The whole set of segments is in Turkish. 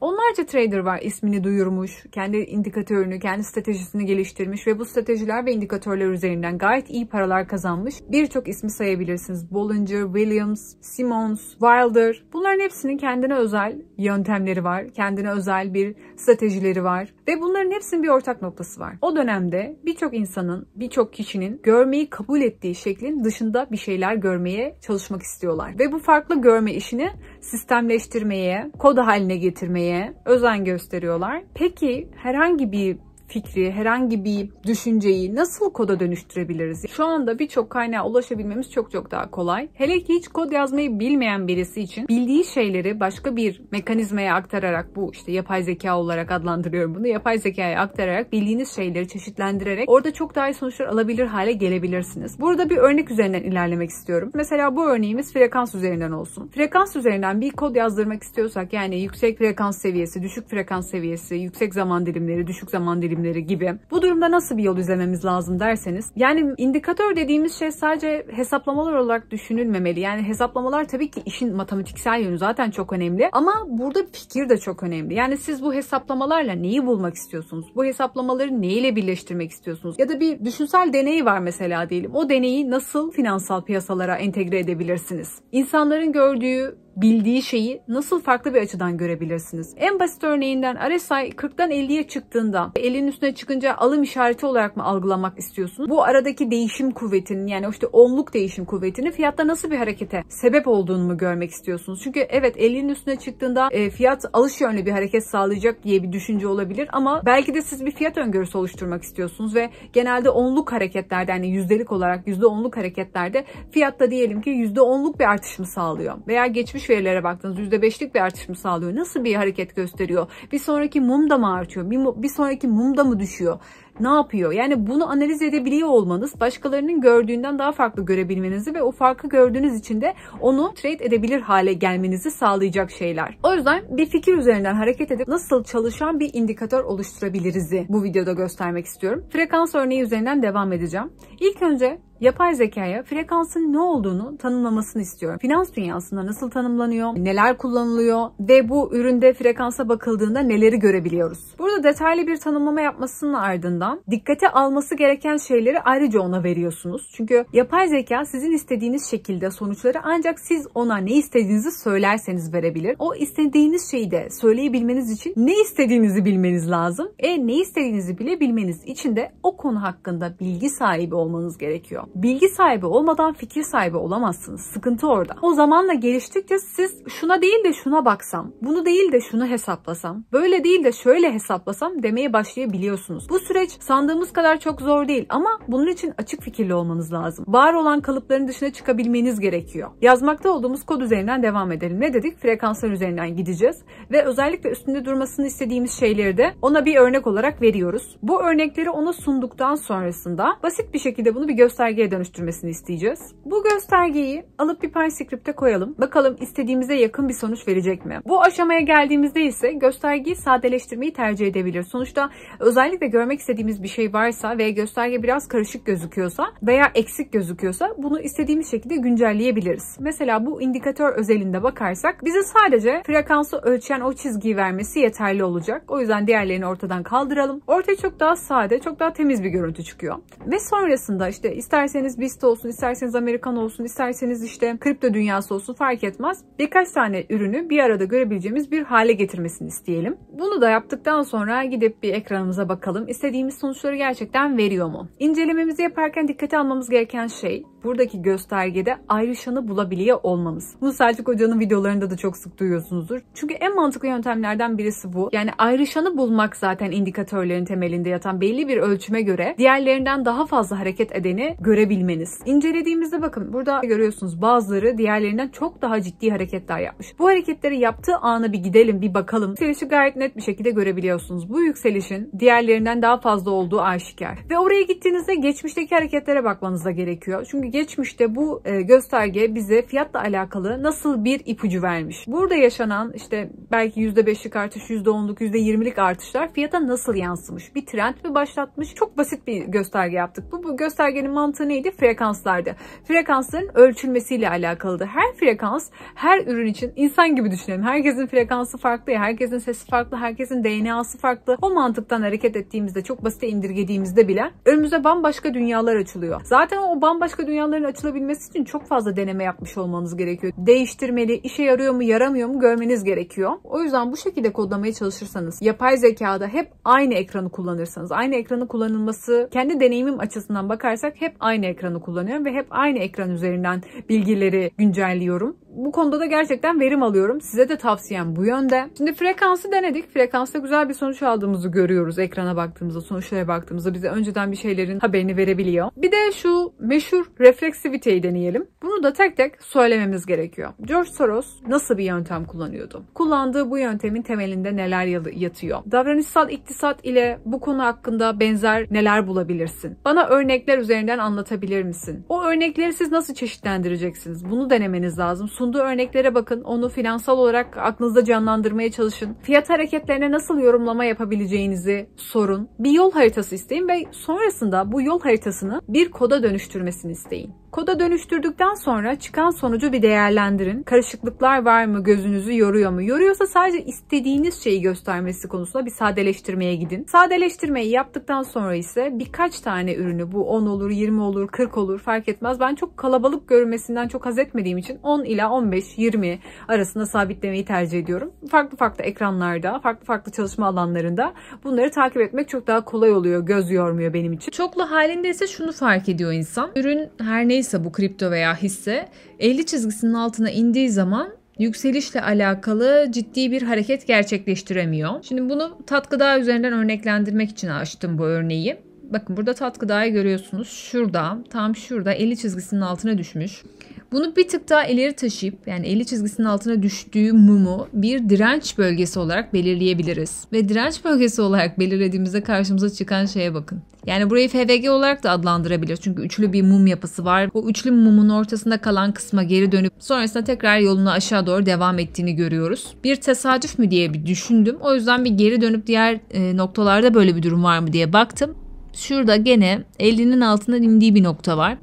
Onlarca trader var ismini duyurmuş, kendi indikatörünü, kendi stratejisini geliştirmiş ve bu stratejiler ve indikatörler üzerinden gayet iyi paralar kazanmış. Birçok ismi sayabilirsiniz. Bollinger, Williams, Simmons, Wilder. Bunların hepsinin kendine özel yöntemleri var, kendine özel bir stratejileri var ve bunların hepsinin bir ortak noktası var. O dönemde birçok insanın, birçok kişinin görmeyi kabul ettiği şeklin dışında bir şeyler görmeye çalışmak istiyorlar. Ve bu farklı görme işini sistemleştirmeye, kod haline getirmeye özen gösteriyorlar. Peki herhangi bir fikri, herhangi bir düşünceyi nasıl koda dönüştürebiliriz? Şu anda birçok kaynağa ulaşabilmemiz çok çok daha kolay. Hele ki hiç kod yazmayı bilmeyen birisi için bildiği şeyleri başka bir mekanizmaya aktararak bu işte yapay zeka olarak adlandırıyorum bunu. Yapay zekaya aktararak bildiğiniz şeyleri çeşitlendirerek orada çok daha iyi sonuçlar alabilir hale gelebilirsiniz. Burada bir örnek üzerinden ilerlemek istiyorum. Mesela bu örneğimiz frekans üzerinden olsun. Frekans üzerinden bir kod yazdırmak istiyorsak yani yüksek frekans seviyesi, düşük frekans seviyesi, yüksek zaman dilimleri, düşük zaman dilimleri birimleri gibi. Bu durumda nasıl bir yol izlememiz lazım derseniz yani indikatör dediğimiz şey sadece hesaplamalar olarak düşünülmemeli. Yani hesaplamalar tabii ki işin matematiksel yönü zaten çok önemli ama burada fikir de çok önemli. Yani siz bu hesaplamalarla neyi bulmak istiyorsunuz? Bu hesaplamaları neyle birleştirmek istiyorsunuz? Ya da bir düşünsel deney var mesela diyelim. O deneyi nasıl finansal piyasalara entegre edebilirsiniz? İnsanların gördüğü bildiği şeyi nasıl farklı bir açıdan görebilirsiniz? En basit örneğinden RSI 40'dan 50'ye çıktığında elin üstüne çıkınca alım işareti olarak mı algılamak istiyorsunuz? Bu aradaki değişim kuvvetinin yani işte onluk değişim kuvvetinin fiyatta nasıl bir harekete sebep olduğunu mu görmek istiyorsunuz? Çünkü evet elin üstüne çıktığında e, fiyat alış yönlü bir hareket sağlayacak diye bir düşünce olabilir ama belki de siz bir fiyat öngörüsü oluşturmak istiyorsunuz ve genelde onluk hareketlerde yani yüzdelik olarak yüzde onluk hareketlerde fiyatta diyelim ki yüzde onluk bir artış mı sağlıyor? Veya geçmiş geçmiş verilere baktınız %5'lik bir artış mı sağlıyor? Nasıl bir hareket gösteriyor? Bir sonraki mum da mı artıyor? Bir, bir sonraki mum da mı düşüyor? ne yapıyor? Yani bunu analiz edebiliyor olmanız başkalarının gördüğünden daha farklı görebilmenizi ve o farkı gördüğünüz için de onu trade edebilir hale gelmenizi sağlayacak şeyler. O yüzden bir fikir üzerinden hareket edip nasıl çalışan bir indikatör oluşturabiliriz'i bu videoda göstermek istiyorum. Frekans örneği üzerinden devam edeceğim. İlk önce yapay zekaya frekansın ne olduğunu tanımlamasını istiyorum. Finans dünyasında nasıl tanımlanıyor, neler kullanılıyor ve bu üründe frekansa bakıldığında neleri görebiliyoruz. Burada detaylı bir tanımlama yapmasının ardından zaman dikkate alması gereken şeyleri ayrıca ona veriyorsunuz. Çünkü yapay zeka sizin istediğiniz şekilde sonuçları ancak siz ona ne istediğinizi söylerseniz verebilir. O istediğiniz şeyi de söyleyebilmeniz için ne istediğinizi bilmeniz lazım. E ne istediğinizi bile bilmeniz için de o konu hakkında bilgi sahibi olmanız gerekiyor. Bilgi sahibi olmadan fikir sahibi olamazsınız. Sıkıntı orada. O zamanla geliştikçe siz şuna değil de şuna baksam, bunu değil de şunu hesaplasam, böyle değil de şöyle hesaplasam demeye başlayabiliyorsunuz. Bu süreç Sandığımız kadar çok zor değil ama bunun için açık fikirli olmanız lazım. Var olan kalıpların dışına çıkabilmeniz gerekiyor. Yazmakta olduğumuz kod üzerinden devam edelim. Ne dedik? Frekanslar üzerinden gideceğiz ve özellikle üstünde durmasını istediğimiz şeyleri de ona bir örnek olarak veriyoruz. Bu örnekleri ona sunduktan sonrasında basit bir şekilde bunu bir göstergeye dönüştürmesini isteyeceğiz. Bu göstergeyi alıp bir PyScript'e koyalım. Bakalım istediğimize yakın bir sonuç verecek mi? Bu aşamaya geldiğimizde ise göstergeyi sadeleştirmeyi tercih edebilir. Sonuçta özellikle görmek istediğimiz istemediğimiz bir şey varsa ve gösterge biraz karışık gözüküyorsa veya eksik gözüküyorsa bunu istediğimiz şekilde güncelleyebiliriz. Mesela bu indikatör özelinde bakarsak bize sadece frekansı ölçen o çizgiyi vermesi yeterli olacak. O yüzden diğerlerini ortadan kaldıralım. Ortaya çok daha sade, çok daha temiz bir görüntü çıkıyor. Ve sonrasında işte isterseniz BIST olsun, isterseniz Amerikan olsun, isterseniz işte kripto dünyası olsun fark etmez. Birkaç tane ürünü bir arada görebileceğimiz bir hale getirmesini isteyelim. Bunu da yaptıktan sonra gidip bir ekranımıza bakalım. İstediğimiz beklediğimiz sonuçları gerçekten veriyor mu? İncelememizi yaparken dikkate almamız gereken şey buradaki göstergede ayrışanı bulabiliyor olmamız. Bunu Selçuk Hoca'nın videolarında da çok sık duyuyorsunuzdur. Çünkü en mantıklı yöntemlerden birisi bu. Yani ayrışanı bulmak zaten indikatörlerin temelinde yatan belli bir ölçüme göre diğerlerinden daha fazla hareket edeni görebilmeniz. İncelediğimizde bakın burada görüyorsunuz bazıları diğerlerinden çok daha ciddi hareketler yapmış. Bu hareketleri yaptığı ana bir gidelim bir bakalım. Yükselişi gayet net bir şekilde görebiliyorsunuz. Bu yükselişin diğerlerinden daha fazla fazla olduğu aşikar. Ve oraya gittiğinizde geçmişteki hareketlere bakmanıza gerekiyor. Çünkü geçmişte bu e, gösterge bize fiyatla alakalı nasıl bir ipucu vermiş. Burada yaşanan işte belki %5'lik artış, %10'luk, %20'lik artışlar fiyata nasıl yansımış? Bir trend mi başlatmış? Çok basit bir gösterge yaptık. Bu, bu göstergenin mantığı neydi? Frekanslardı. Frekansların ölçülmesiyle alakalıydı. Her frekans her ürün için insan gibi düşünelim. Herkesin frekansı farklı, herkesin sesi farklı, herkesin DNA'sı farklı. O mantıktan hareket ettiğimizde çok basit basite indirgediğimizde bile önümüze bambaşka dünyalar açılıyor. Zaten o bambaşka dünyaların açılabilmesi için çok fazla deneme yapmış olmanız gerekiyor. Değiştirmeli, işe yarıyor mu, yaramıyor mu görmeniz gerekiyor. O yüzden bu şekilde kodlamaya çalışırsanız, yapay zekada hep aynı ekranı kullanırsanız, aynı ekranı kullanılması kendi deneyimim açısından bakarsak hep aynı ekranı kullanıyorum ve hep aynı ekran üzerinden bilgileri güncelliyorum bu konuda da gerçekten verim alıyorum. Size de tavsiyem bu yönde. Şimdi frekansı denedik. Frekansta güzel bir sonuç aldığımızı görüyoruz ekrana baktığımızda, sonuçlara baktığımızda bize önceden bir şeylerin haberini verebiliyor. Bir de şu meşhur refleksiviteyi deneyelim. Bunu da tek tek söylememiz gerekiyor. George Soros nasıl bir yöntem kullanıyordu? Kullandığı bu yöntemin temelinde neler yatıyor? Davranışsal iktisat ile bu konu hakkında benzer neler bulabilirsin? Bana örnekler üzerinden anlatabilir misin? O örnekleri siz nasıl çeşitlendireceksiniz? Bunu denemeniz lazım sunduğu örneklere bakın. Onu finansal olarak aklınızda canlandırmaya çalışın. Fiyat hareketlerine nasıl yorumlama yapabileceğinizi sorun. Bir yol haritası isteyin ve sonrasında bu yol haritasını bir koda dönüştürmesini isteyin. Koda dönüştürdükten sonra çıkan sonucu bir değerlendirin. Karışıklıklar var mı? Gözünüzü yoruyor mu? Yoruyorsa sadece istediğiniz şeyi göstermesi konusunda bir sadeleştirmeye gidin. Sadeleştirmeyi yaptıktan sonra ise birkaç tane ürünü bu 10 olur, 20 olur, 40 olur fark etmez. Ben çok kalabalık görünmesinden çok haz etmediğim için 10 ila 15, 20 arasında sabitlemeyi tercih ediyorum. Farklı farklı ekranlarda, farklı farklı çalışma alanlarında bunları takip etmek çok daha kolay oluyor. Göz yormuyor benim için. Çoklu halinde ise şunu fark ediyor insan. Ürün her neyse neyse bu kripto veya hisse 50 çizgisinin altına indiği zaman yükselişle alakalı ciddi bir hareket gerçekleştiremiyor. Şimdi bunu tat gıda üzerinden örneklendirmek için açtım bu örneği. Bakın burada tat gıdayı görüyorsunuz. Şurada, tam şurada 50 çizgisinin altına düşmüş. Bunu bir tık daha ileri taşıyıp yani 50 çizgisinin altına düştüğü mumu bir direnç bölgesi olarak belirleyebiliriz. Ve direnç bölgesi olarak belirlediğimizde karşımıza çıkan şeye bakın. Yani burayı FVG olarak da adlandırabilir. Çünkü üçlü bir mum yapısı var. O üçlü mumun ortasında kalan kısma geri dönüp sonrasında tekrar yoluna aşağı doğru devam ettiğini görüyoruz. Bir tesadüf mü diye bir düşündüm. O yüzden bir geri dönüp diğer e, noktalarda böyle bir durum var mı diye baktım. Şurada gene 50'nin altına indiği bir nokta var.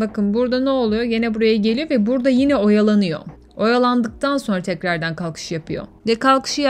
Bakın burada ne oluyor? Yine buraya geliyor ve burada yine oyalanıyor. Oyalandıktan sonra tekrardan kalkış yapıyor. Ve kalkışı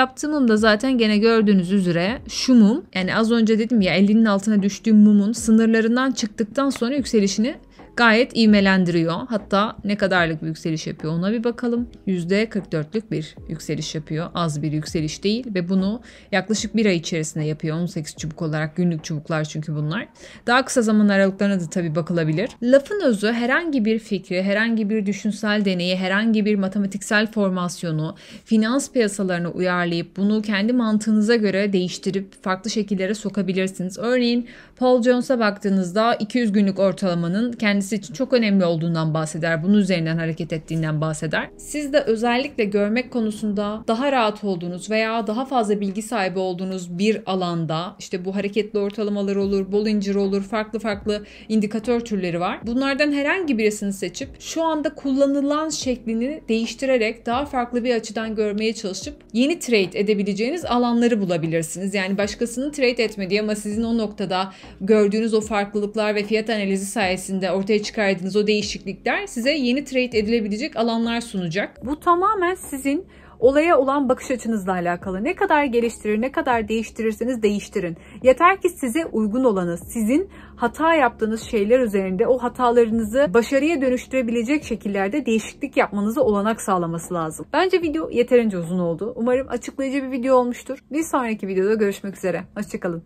da zaten gene gördüğünüz üzere şu mum yani az önce dedim ya elinin altına düştüğüm mumun sınırlarından çıktıktan sonra yükselişini gayet ivmelendiriyor. Hatta ne kadarlık bir yükseliş yapıyor ona bir bakalım. %44'lük bir yükseliş yapıyor. Az bir yükseliş değil ve bunu yaklaşık bir ay içerisinde yapıyor. 18 çubuk olarak günlük çubuklar çünkü bunlar. Daha kısa zaman aralıklarına da tabii bakılabilir. Lafın özü herhangi bir fikri, herhangi bir düşünsel deneyi, herhangi bir matematiksel formasyonu finans piyasalarına uyarlayıp bunu kendi mantığınıza göre değiştirip farklı şekillere sokabilirsiniz. Örneğin Paul Jones'a baktığınızda 200 günlük ortalamanın kendisi kendisi için çok önemli olduğundan bahseder. Bunun üzerinden hareket ettiğinden bahseder. Siz de özellikle görmek konusunda daha rahat olduğunuz veya daha fazla bilgi sahibi olduğunuz bir alanda işte bu hareketli ortalamalar olur, Bollinger olur, farklı farklı indikatör türleri var. Bunlardan herhangi birisini seçip şu anda kullanılan şeklini değiştirerek daha farklı bir açıdan görmeye çalışıp yeni trade edebileceğiniz alanları bulabilirsiniz. Yani başkasını trade etmediği ama sizin o noktada gördüğünüz o farklılıklar ve fiyat analizi sayesinde ortaya ortaya çıkardığınız o değişiklikler size yeni trade edilebilecek alanlar sunacak. Bu tamamen sizin olaya olan bakış açınızla alakalı. Ne kadar geliştirir, ne kadar değiştirirseniz değiştirin. Yeter ki size uygun olanı, sizin hata yaptığınız şeyler üzerinde o hatalarınızı başarıya dönüştürebilecek şekillerde değişiklik yapmanızı olanak sağlaması lazım. Bence video yeterince uzun oldu. Umarım açıklayıcı bir video olmuştur. Bir sonraki videoda görüşmek üzere. Hoşçakalın.